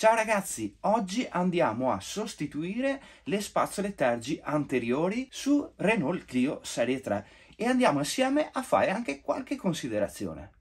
Ciao ragazzi, oggi andiamo a sostituire le spazzole tergi anteriori su Renault Clio Serie 3 e andiamo assieme a fare anche qualche considerazione.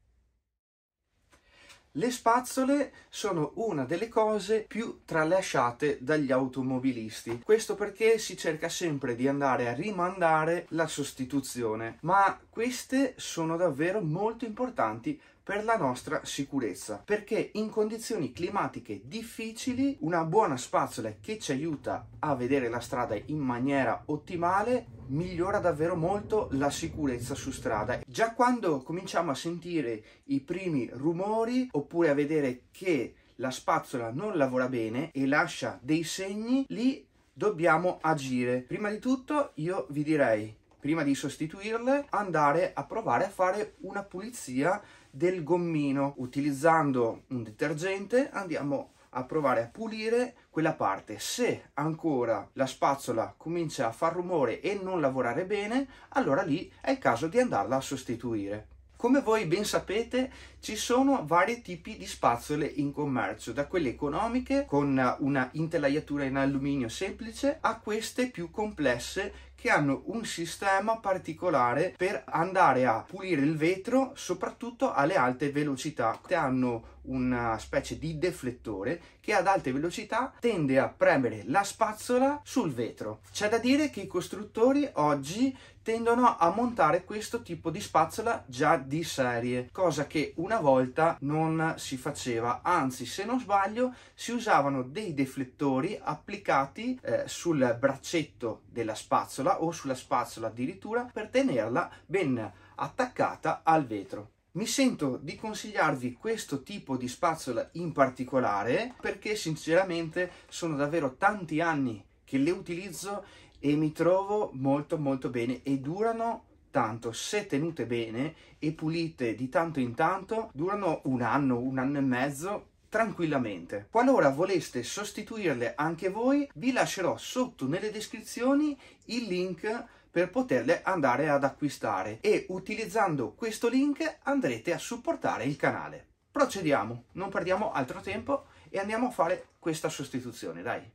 Le spazzole sono una delle cose più tralasciate dagli automobilisti. Questo perché si cerca sempre di andare a rimandare la sostituzione, ma queste sono davvero molto importanti per la nostra sicurezza, perché in condizioni climatiche difficili una buona spazzola che ci aiuta a vedere la strada in maniera ottimale migliora davvero molto la sicurezza su strada. Già quando cominciamo a sentire i primi rumori oppure a vedere che la spazzola non lavora bene e lascia dei segni, lì dobbiamo agire. Prima di tutto io vi direi prima di sostituirle, andare a provare a fare una pulizia del gommino. Utilizzando un detergente andiamo a provare a pulire quella parte. Se ancora la spazzola comincia a far rumore e non lavorare bene, allora lì è il caso di andarla a sostituire. Come voi ben sapete ci sono vari tipi di spazzole in commercio, da quelle economiche con una intelaiatura in alluminio semplice a queste più complesse che hanno un sistema particolare per andare a pulire il vetro soprattutto alle alte velocità. Hanno una specie di deflettore che ad alte velocità tende a premere la spazzola sul vetro. C'è da dire che i costruttori oggi tendono a montare questo tipo di spazzola già di serie, cosa che una volta non si faceva, anzi se non sbaglio si usavano dei deflettori applicati eh, sul braccetto della spazzola spazzola o sulla spazzola addirittura per tenerla ben attaccata al vetro. Mi sento di consigliarvi questo tipo di spazzola in particolare perché sinceramente sono davvero tanti anni che le utilizzo e mi trovo molto molto bene e durano tanto se tenute bene e pulite di tanto in tanto durano un anno, un anno e mezzo tranquillamente. Qualora voleste sostituirle anche voi, vi lascerò sotto nelle descrizioni il link per poterle andare ad acquistare e utilizzando questo link andrete a supportare il canale. Procediamo, non perdiamo altro tempo e andiamo a fare questa sostituzione, dai!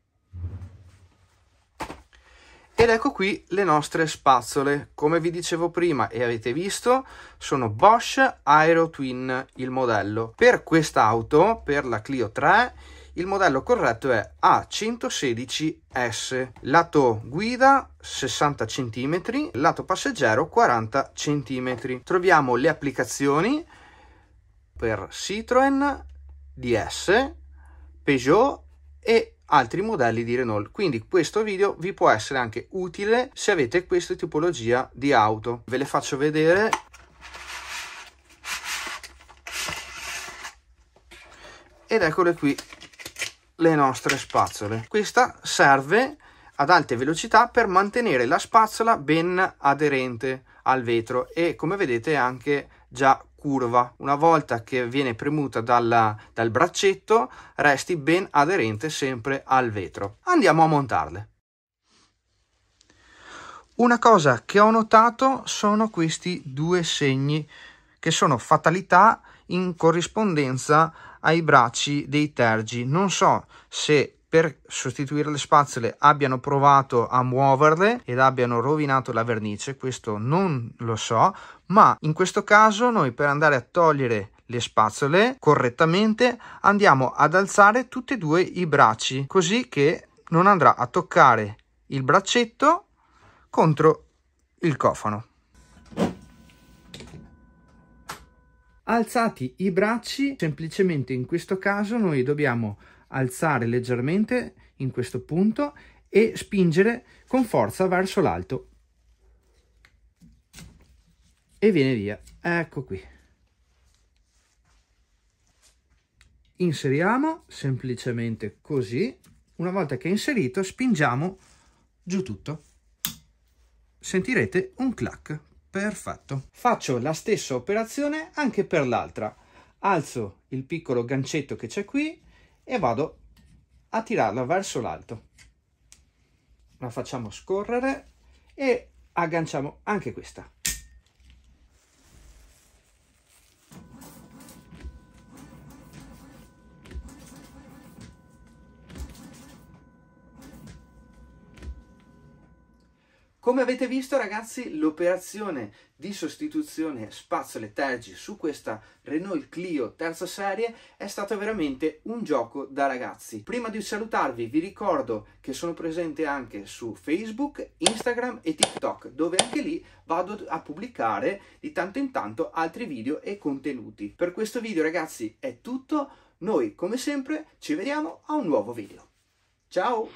Ed ecco qui le nostre spazzole. Come vi dicevo prima e avete visto, sono Bosch Aero Twin il modello. Per quest'auto, per la Clio 3, il modello corretto è A116S. Lato guida 60 cm, lato passeggero 40 cm. Troviamo le applicazioni per Citroën DS, Peugeot e altri modelli di Renault. Quindi questo video vi può essere anche utile se avete questa tipologia di auto. Ve le faccio vedere ed eccole qui le nostre spazzole. Questa serve ad alte velocità per mantenere la spazzola ben aderente al vetro e come vedete anche già curva. Una volta che viene premuta dalla, dal braccetto, resti ben aderente sempre al vetro. Andiamo a montarle. Una cosa che ho notato sono questi due segni che sono fatalità in corrispondenza ai bracci dei tergi. Non so se per sostituire le spazzole abbiano provato a muoverle ed abbiano rovinato la vernice, questo non lo so, ma in questo caso noi per andare a togliere le spazzole correttamente andiamo ad alzare tutti e due i bracci così che non andrà a toccare il braccetto contro il cofano. Alzati i bracci, semplicemente in questo caso noi dobbiamo alzare leggermente in questo punto e spingere con forza verso l'alto e viene via ecco qui inseriamo semplicemente così una volta che è inserito spingiamo giù tutto sentirete un clac perfetto faccio la stessa operazione anche per l'altra alzo il piccolo gancetto che c'è qui e vado a tirarla verso l'alto. La facciamo scorrere e agganciamo anche questa. Come avete visto ragazzi l'operazione di sostituzione spazio tergi su questa Renault Clio terza serie è stata veramente un gioco da ragazzi. Prima di salutarvi vi ricordo che sono presente anche su Facebook, Instagram e TikTok dove anche lì vado a pubblicare di tanto in tanto altri video e contenuti. Per questo video ragazzi è tutto, noi come sempre ci vediamo a un nuovo video. Chao.